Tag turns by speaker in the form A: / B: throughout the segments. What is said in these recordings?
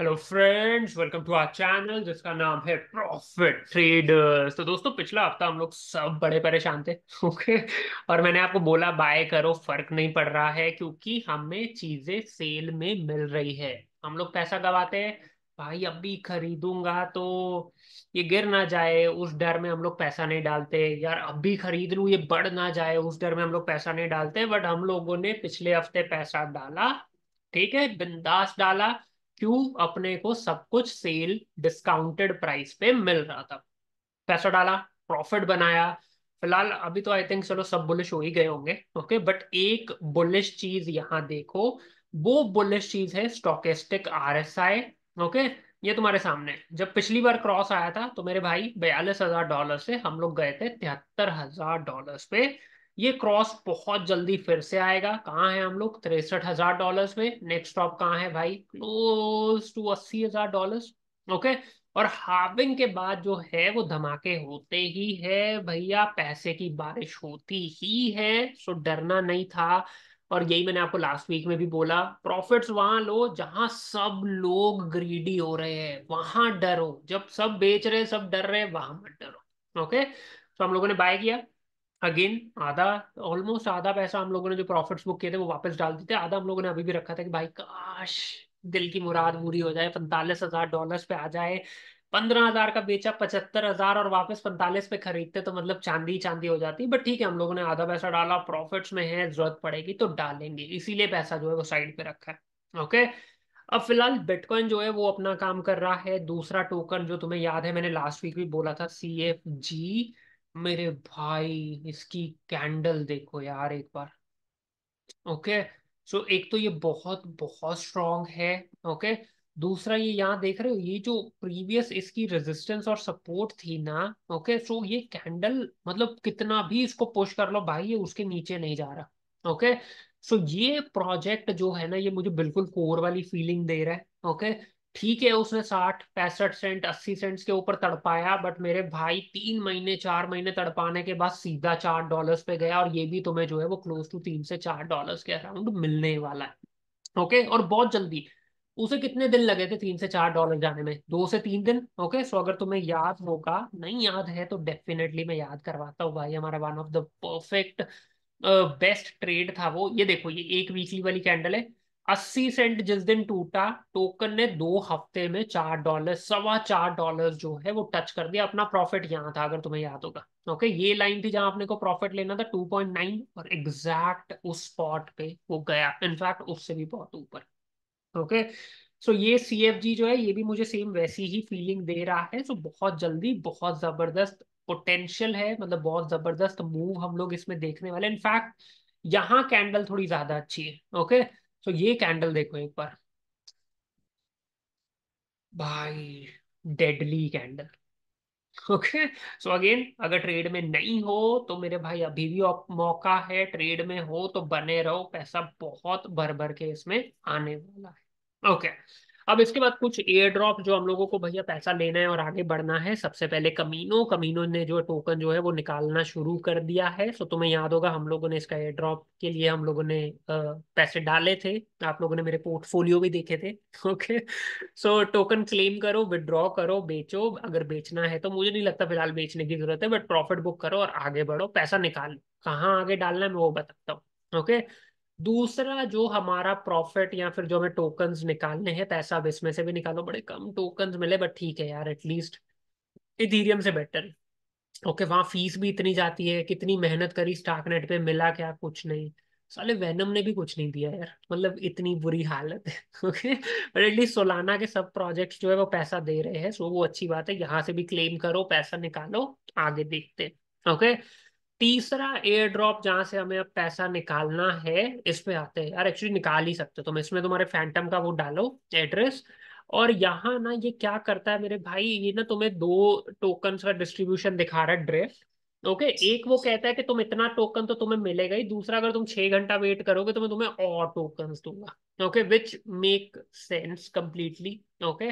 A: Hello friends welcome to our channel जिसका नाम है प्रॉफिट ट्रेडर्स तो दोस्तों पिछला हफ्ता हम लोग सब बड़े परेशान थे ओके और मैंने आपको बोला बाय करो फर्क नहीं पड़ रहा है क्योंकि हमें चीजें सेल में मिल रही है हम लोग पैसा गवाते हैं भाई अभी खरीदूंगा तो ये गिर ना जाए उस डर में हम लोग पैसा नहीं डालते यार अभी खरीद लू ये बढ़ ना जाए उस डर में हम लोग पैसा नहीं डालते बट हम लोगों ने पिछले हफ्ते पैसा डाला ठीक है बिंदास डाला क्यों अपने को सब कुछ सेल डिस्काउंटेड प्राइस पे मिल रहा था पैसा डाला प्रॉफिट बनाया फिलहाल अभी तो आई थिंक चलो सब बुलिश हो ही गए होंगे ओके बट एक बुलिश चीज यहाँ देखो वो बुलिश चीज है stochastic R S I okay ये तुम्हारे सामने जब पिछली बार क्रॉस आया था तो मेरे भाई बयालीस हजार डॉलर से हम लोग गए थे तिहत्तर हजार डॉलर पे ये क्रॉस बहुत जल्दी फिर से आएगा कहाँ है हम लोग तिरसठ हजार डॉलर में नेक्स्ट स्टॉप कहाँ है भाई क्लोज टू अस्सी हजार डॉलर ओके और हाविंग के बाद जो है वो धमाके होते ही है भैया पैसे की बारिश होती ही है सो डरना नहीं था और यही मैंने आपको लास्ट वीक में भी बोला प्रॉफिट्स वहां लो जहां सब लोग ग्रीडी हो रहे हैं वहां डरो जब सब बेच रहे सब डर रहे वहां मत डरो ओके तो हम लोगों ने बाय किया अगेन आधा ऑलमोस्ट आधा पैसा हम लोगों ने जो प्रॉफिट्स बुक किए थे वो वापस डाल दिए थे आधा हम लोगों ने अभी भी रखा था कि भाई काश दिल की मुराद पूरी हो जाए पैंतालीस हजार डॉलर पे आ जाए पंद्रह हजार का बेचा पचहत्तर हजार और वापस पैंतालीस पे खरीदते तो मतलब चांदी चांदी हो जाती बट ठीक है हम लोगों ने आधा पैसा डाला प्रॉफिट्स में है जरूरत पड़ेगी तो डालेंगे इसीलिए पैसा जो है वो साइड पे रखा है ओके अब फिलहाल बिटकॉइन जो है वो अपना काम कर रहा है दूसरा टोकन जो तुम्हें याद है मैंने लास्ट वीक भी बोला था सी एफ जी मेरे भाई इसकी कैंडल देखो यार एक बार ओके सो एक तो ये बहुत बहुत स्ट्रॉन्ग है ओके दूसरा ये यहाँ देख रहे हो ये जो प्रीवियस इसकी रेजिस्टेंस और सपोर्ट थी ना ओके सो ये कैंडल मतलब कितना भी इसको पुश कर लो भाई ये उसके नीचे नहीं जा रहा ओके सो ये प्रोजेक्ट जो है ना ये मुझे बिल्कुल कोर वाली फीलिंग दे रहा है ओके ठीक है उसने साठ पैंसठ सेंट अस्सी सेंट्स के ऊपर तड़पाया बट मेरे भाई तीन महीने चार महीने तड़पाने के बाद सीधा चार डॉलर्स पे गया और ये भी तुम्हें जो है वो क्लोज टू तीन से चार डॉलर्स के अराउंड मिलने वाला है ओके और बहुत जल्दी उसे कितने दिन लगे थे तीन से चार डॉलर जाने में दो से तीन दिन ओके सो अगर तुम्हें याद होगा नहीं याद है तो डेफिनेटली मैं याद करवाता हूँ भाई हमारा one of the perfect best trade था वो ये देखो ये एक वीकली वाली कैंडल है अस्सी सेंट जिस दिन टूटा टोकन ने दो हफ्ते में चार डॉलर सवा चार डॉलर जो है वो टच कर दिया अपना प्रॉफिट यहाँ था अगर तुम्हें याद होगा ओके ये लाइन थी जहां अपने को प्रॉफिट लेना था 2.9 और एग्जैक्ट उस स्पॉट पे वो गया इनफैक्ट उससे भी बहुत ऊपर ओके सो ये सी जो है ये भी मुझे सेम वैसी ही फीलिंग दे रहा है सो बहुत जल्दी बहुत जबरदस्त पोटेंशियल है मतलब बहुत जबरदस्त मूव हम लोग इसमें देखने वाले इनफैक्ट यहाँ कैंडल थोड़ी ज्यादा अच्छी है ओके okay? तो ये कैंडल देखो एक बार भाई deadly candle okay so again अगर ट्रेड में नहीं हो तो मेरे भाई अभी भी मौका है ट्रेड में हो तो बने रहो पैसा बहुत भर भर के इसमें आने वाला है ओके okay. अब इसके बाद कुछ एयर ड्रॉप जो हम लोगों को भैया पैसा लेना है और आगे बढ़ना है सबसे पहले कमीनो कमीनो ने जो टोकन जो है वो निकालना शुरू कर दिया है सो तुम्हें याद होगा हम लोगों ने इसका एयर ड्रॉप के लिए हम लोगों ने पैसे डाले थे आप लोगों ने मेरे पोर्टफोलियो भी देखे थे ओके सो टोकन क्लेम करो विदड्रॉ करो बेचो अगर बेचना है तो मुझे नहीं लगता फिलहाल बेचने की जरूरत है बट प्रॉफिट बुक करो और आगे बढ़ो पैसा निकालो कहाँ आगे डालना है मैं वो बताता हूँ ओके दूसरा जो हमारा प्रॉफिट या फिर जो हमें टोकन निकालने हैं पैसा अब इसमें से भी निकालो बड़े कम टोकन मिले बट ठीक है यार एटलीस्ट इथीरियम से बेटर ओके वहां फीस भी इतनी जाती है कितनी मेहनत करी नेट पे मिला क्या कुछ नहीं साले वेनम ने भी कुछ नहीं दिया यार मतलब इतनी बुरी हालत है ओके बट एटलीस्ट सोलाना के सब प्रोजेक्ट्स जो है वो पैसा दे रहे हैं सो वो अच्छी बात है यहाँ से भी क्लेम करो पैसा निकालो आगे देखते ओके ओके तीसरा एयर ड्रॉप जहां से हमें अब पैसा निकालना है इस पे आते हैं यार एक्चुअली निकाल ही सकते हो तुम इसमें तुम्हारे फैंटम का वो डालो एड्रेस और यहाँ ना ये क्या करता है मेरे भाई ये ना तुम्हें दो टोकन का डिस्ट्रीब्यूशन दिखा रहा है ड्रिफ्ट ओके okay, एक वो कहता है कि तुम इतना टोकन तो तुम्हें मिलेगा ही दूसरा अगर तुम छह घंटा वेट करोगे तो मैं तुम्हें और टोकन दूंगा okay which make sense completely okay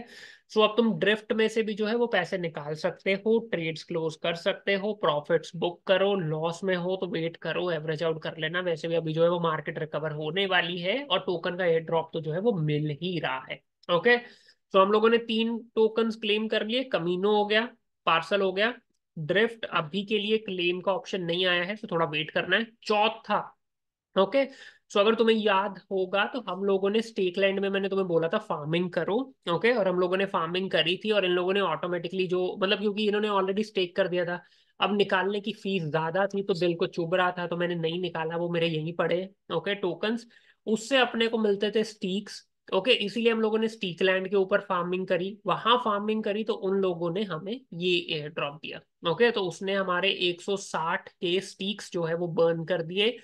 A: so अब तुम ड्रिफ्ट में से भी जो है वो पैसे निकाल सकते हो ट्रेड्स क्लोज कर सकते हो प्रॉफिट्स बुक करो लॉस में हो तो वेट करो एवरेज आउट कर लेना वैसे भी अभी जो है वो मार्केट रिकवर होने वाली है और टोकन का एयर ड्रॉप तो जो है वो मिल ही रहा है ओके okay? तो so, हम लोगों ने तीन टोकन क्लेम कर लिए कमीनो हो गया पार्सल हो गया ड्रिफ्ट अभी के लिए क्लेम का ऑप्शन नहीं आया है तो थोड़ा वेट करना है चौथा ओके सो अगर तुम्हें याद होगा तो हम लोगों ने स्टेक लैंड में मैंने तुम्हें बोला था फार्मिंग करो ओके और हम लोगों ने फार्मिंग करी थी और इन लोगों ने ऑटोमेटिकली जो मतलब क्योंकि इन्होंने ऑलरेडी स्टेक कर दिया था अब निकालने की फीस ज्यादा थी तो दिल को चुभ रहा था तो मैंने नहीं निकाला वो मेरे यहीं पड़े ओके टोकन उससे अपने को मिलते थे स्टीक्स ओके okay, इसीलिए हम लोगों ने स्टीक लैंड के ऊपर फार्मिंग करी वहां फार्मिंग करी तो उन लोगों ने हमें ये एयर ड्रॉप दिया ओके okay, तो उसने हमारे 160 के स्टीक्स जो है वो बर्न कर दिए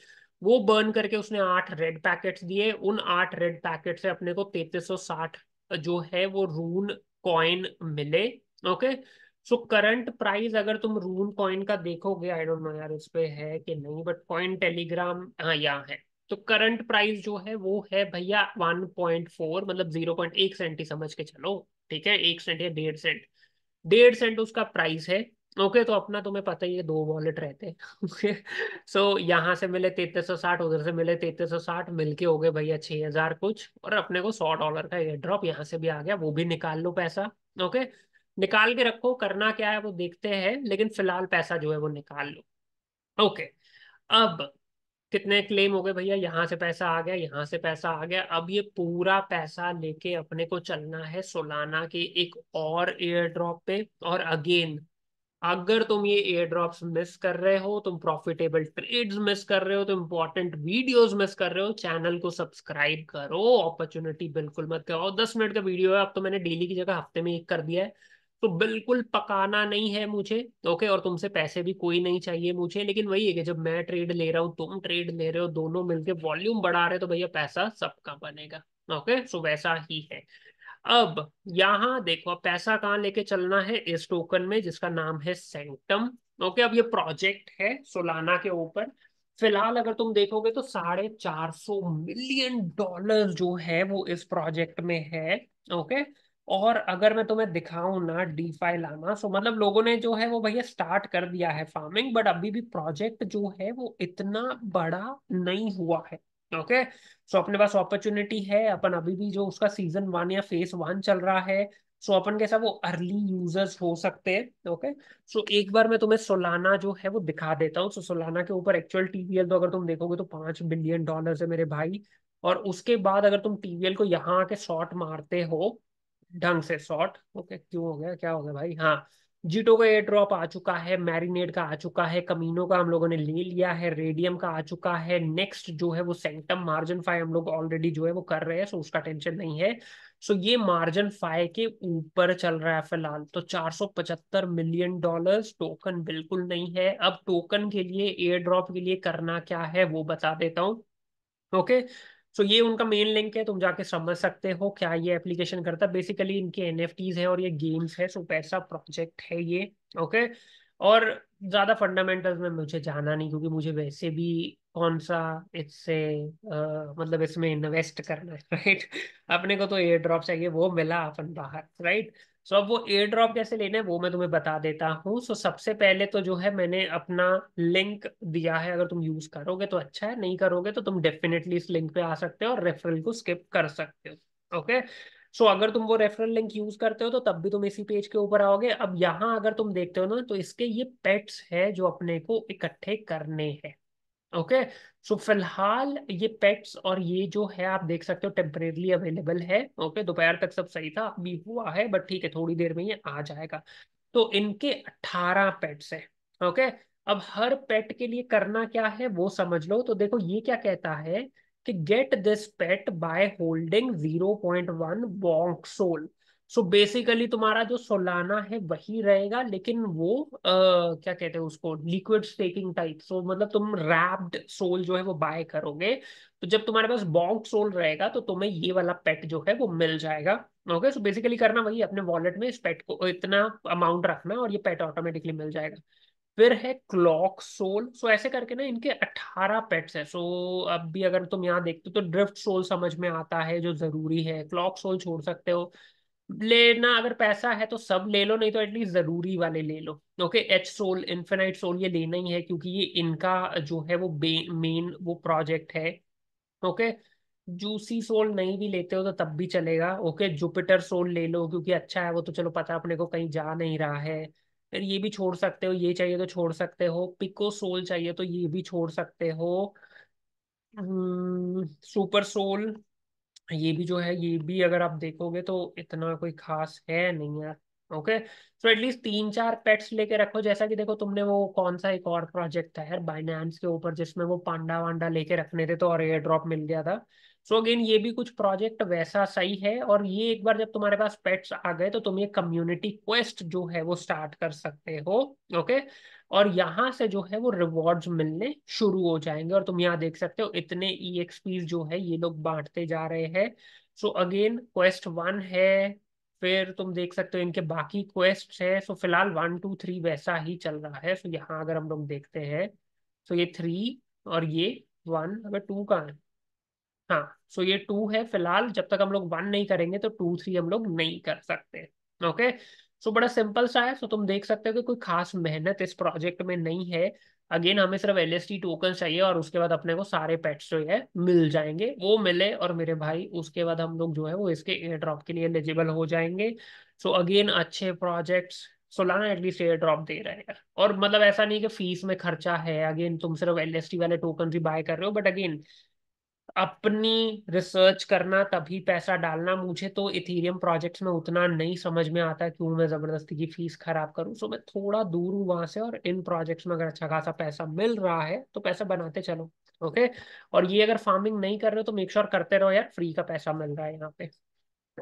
A: वो बर्न करके उसने आठ रेड पैकेट्स दिए उन आठ रेड पैकेट से अपने को 3360 जो है वो रून कॉइन मिले ओके सो करंट प्राइस अगर तुम रून कॉइन का देखोगे आई डोंट नो यार इस पे है कि नहीं बट कॉइन टेलीग्राम हाँ यहाँ है तो करंट प्राइस जो है वो है भैया 1.4 मतलब 0.1 सेंट ही समझ के चलो ठीक है एक सेंट या डेढ़ सेंट डेढ़ सेंट उसका प्राइस है ओके तो अपना तुम्हें पता ही है दो वॉलेट रहते हैं सो यहाँ से मिले तेतीस सौ साठ उधर से मिले तेतीस सौ साठ मिलके हो गए भैया छह हजार कुछ और अपने को सौ डॉलर का एयर ड्रॉप यहाँ से भी आ गया वो भी निकाल लो पैसा ओके निकाल के रखो करना क्या है वो देखते हैं लेकिन फिलहाल पैसा जो है वो निकाल लो ओके अब कितने क्लेम हो गए भैया यहाँ से पैसा आ गया यहाँ से पैसा आ गया अब ये पूरा पैसा लेके अपने को चलना है सोलाना के एक और एयर ड्रॉप पे और अगेन अगर तुम ये एयर ड्रॉप्स मिस कर रहे हो तुम प्रॉफिटेबल ट्रेड्स मिस कर रहे हो तो इंपॉर्टेंट वीडियोस मिस कर रहे हो चैनल को सब्सक्राइब करो अपॉर्चुनिटी बिल्कुल मत करो दस मिनट का वीडियो है अब तो मैंने डेली की जगह हफ्ते में एक कर दिया है तो बिल्कुल पकाना नहीं है मुझे ओके और तुमसे पैसे भी कोई नहीं चाहिए मुझे लेकिन वही है कि जब मैं ट्रेड ले रहा हूँ तुम ट्रेड ले रहे हो दोनों मिलके वॉल्यूम बढ़ा रहे तो भैया पैसा सबका बनेगा ओके सो वैसा ही है अब यहाँ देखो पैसा कहाँ लेके चलना है इस टोकन में जिसका नाम है सेंटम ओके अब ये प्रोजेक्ट है सोलाना के ऊपर फिलहाल अगर तुम देखोगे तो साढ़े चार सौ मिलियन डॉलर जो है वो इस प्रोजेक्ट में है ओके और अगर मैं तुम्हें दिखाऊं ना डीफाई लाना सो मतलब लोगों ने जो है वो भैया स्टार्ट कर दिया है फार्मिंग बट अभी भी प्रोजेक्ट जो है वो इतना बड़ा नहीं हुआ है ओके सो अपने पास अपॉर्चुनिटी है अपन अभी भी जो उसका सीजन वन या फेज वन चल रहा है सो so, अपन कैसा वो अर्ली यूजर्स हो सकते हैं ओके सो एक बार मैं तुम्हें सोलाना जो है वो दिखा देता हूँ सो so, सोलाना के ऊपर एक्चुअल टीवीएल तो अगर तुम देखोगे तो पांच बिलियन डॉलर है मेरे भाई और उसके बाद अगर तुम टीवीएल को यहाँ आके शॉर्ट मारते हो ढंग से शॉर्ट ओके क्यों हो गया क्या हो गया भाई हाँ जीटो का एयर ड्रॉप आ चुका है मैरिनेड का आ चुका है कमीनो का हम लोगों ने ले लिया है रेडियम का आ चुका है नेक्स्ट जो है वो सेंटम मार्जिन फाइव हम लोग ऑलरेडी जो है वो कर रहे हैं सो उसका टेंशन नहीं है सो ये मार्जिन फाइव के ऊपर चल रहा है फिलहाल तो 475 मिलियन डॉलर्स टोकन बिल्कुल नहीं है अब टोकन के लिए एयर ड्रॉप के लिए करना क्या है वो बता देता हूँ ओके okay? सो so, ये उनका मेन लिंक है तुम जाके समझ सकते हो क्या ये एप्लीकेशन करता है बेसिकली इनके एन हैं और ये गेम्स है सो so पैसा प्रोजेक्ट है ये ओके okay? और ज़्यादा फंडामेंटल्स में मुझे जाना नहीं क्योंकि मुझे वैसे भी कौन सा इससे uh, मतलब इसमें इन्वेस्ट करना है राइट अपने को तो एयर ड्रॉप चाहिए वो मिला अपन बाहर राइट सो so, अब वो एयर ड्रॉप कैसे लेना है वो मैं तुम्हें बता देता हूँ सो so, सबसे पहले तो जो है मैंने अपना लिंक दिया है अगर तुम यूज करोगे तो अच्छा है नहीं करोगे तो तुम डेफिनेटली इस लिंक पे आ सकते हो और रेफरल को स्किप कर सकते हो ओके सो so, अगर तुम वो रेफरल लिंक यूज करते हो तो तब भी तुम इसी पेज के ऊपर आओगे अब यहाँ अगर तुम देखते हो ना तो इसके ये पेट्स है जो अपने को इकट्ठे करने हैं ओके सो फिलहाल ये पेट्स और ये जो है आप देख सकते हो टेम्परेली अवेलेबल है ओके दोपहर तक सब सही था अभी हुआ है बट ठीक है थोड़ी देर में ये आ जाएगा तो इनके अठारह पेट्स है ओके अब हर पेट के लिए करना क्या है वो समझ लो तो देखो ये क्या कहता है कि get this pet by holding zero point one bonk sol so so basically तुम्हारा जो सोलाना है वही रहेगा लेकिन वो आ, क्या कहते हैं उसको लिक्विड स्टेकिंग टाइप सो मतलब तुम रैप्ड सोल जो है वो बाय करोगे तो जब तुम्हारे पास बॉन्ग सोल रहेगा तो तुम्हें ये वाला पेट जो है वो मिल जाएगा ओके सो बेसिकली करना वही अपने वॉलेट में इस पेट को इतना अमाउंट रखना और ये पेट ऑटोमेटिकली मिल जाएगा फिर है क्लॉक सोल सो ऐसे करके ना इनके अठारह पेट्स है सो so, अब भी अगर तुम यहाँ देखते हो तो ड्रिफ्ट सोल समझ में आता है जो जरूरी है क्लॉक सोल छोड़ सकते हो लेना अगर पैसा है तो सब ले लो नहीं तो एटलीस्ट जरूरी वाले ले लो okay H sol infinite sol ये लेना ही है क्योंकि ये इनका जो है वो मेन वो प्रोजेक्ट है ओके जूसी सोल नहीं भी लेते हो तो तब भी चलेगा ओके जुपिटर सोल ले लो क्योंकि अच्छा है वो तो चलो पता अपने को कहीं जा नहीं रहा है फिर ये भी छोड़ सकते हो ये चाहिए तो छोड़ सकते हो पिको सोल चाहिए तो ये भी छोड़ सकते हो सुपर हम्म, सोल ये भी जो है ये भी अगर आप देखोगे तो इतना कोई खास है नहीं है ओके तो एटलीस्ट तीन चार पेट्स लेके रखो जैसा कि देखो तुमने वो कौन सा एक और प्रोजेक्ट था यार बाइनांस के ऊपर जिसमें वो पांडा वांडा लेके रखने थे तो और एयर ड्रॉप मिल गया था सो अगेन ये भी कुछ प्रोजेक्ट वैसा सही है और ये एक बार जब तुम्हारे पास पेट्स आ गए तो तुम ये कम्युनिटी क्वेस्ट जो है वो स्टार्ट कर सकते हो ओके और यहाँ से जो है वो रिवॉर्ड्स मिलने शुरू हो जाएंगे और तुम यहाँ देख सकते हो इतने ई e एक्सपीज जो है ये लोग बांटते जा रहे हैं सो अगेन क्वेस्ट वन है फिर तुम देख सकते हो इनके बाकी क्वेस्ट है सो फिलहाल वन टू थ्री वैसा ही चल रहा है सो यहाँ अगर हम लोग देखते हैं सो ये थ्री और ये वन अगर टू का है हाँ सो ये टू है फिलहाल जब तक हम लोग वन नहीं करेंगे तो टू थ्री हम लोग नहीं कर सकते ओके सो बड़ा सिंपल सा है सो तुम देख सकते हो कि कोई खास मेहनत इस प्रोजेक्ट में नहीं है अगेन हमें सिर्फ एल एस टी टोकन चाहिए और उसके बाद अपने को सारे पेट्स जो है मिल जाएंगे वो मिले और मेरे भाई उसके बाद हम लोग जो है वो इसके एयर ड्रॉप के लिए एलिजिबल हो जाएंगे सो so अगेन अच्छे projects Solana at least air drop दे रहे हैं और मतलब ऐसा नहीं कि फीस में खर्चा है अगेन तुम सिर्फ एल एस टी वाले टोकन ही बाय कर रहे हो बट अगेन अपनी रिसर्च करना तभी पैसा डालना मुझे तो इथेरियम प्रोजेक्ट्स में उतना नहीं समझ में आता क्यों मैं जबरदस्ती की फीस खराब करूं सो मैं थोड़ा दूर हूं वहां से और इन प्रोजेक्ट्स में अगर अच्छा खासा पैसा मिल रहा है तो पैसा बनाते चलो ओके और ये अगर फार्मिंग नहीं कर रहे हो तो मेक श्योर sure करते रहो यार फ्री का पैसा मिल रहा है यहाँ पे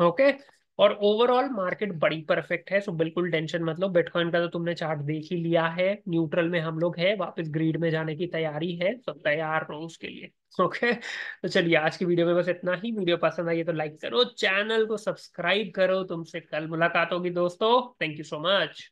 A: ओके और ओवरऑल मार्केट बड़ी परफेक्ट है सो बिल्कुल टेंशन मतलब बिटकॉइन का तो तुमने चार्ट देख ही लिया है न्यूट्रल में हम लोग है वापस ग्रीड में जाने की तैयारी है सब तैयार रहो उसके लिए ओके तो चलिए आज की वीडियो में बस इतना ही वीडियो पसंद आई तो लाइक करो चैनल को सब्सक्राइब करो तुमसे कल मुलाकात होगी दोस्तों थैंक यू सो मच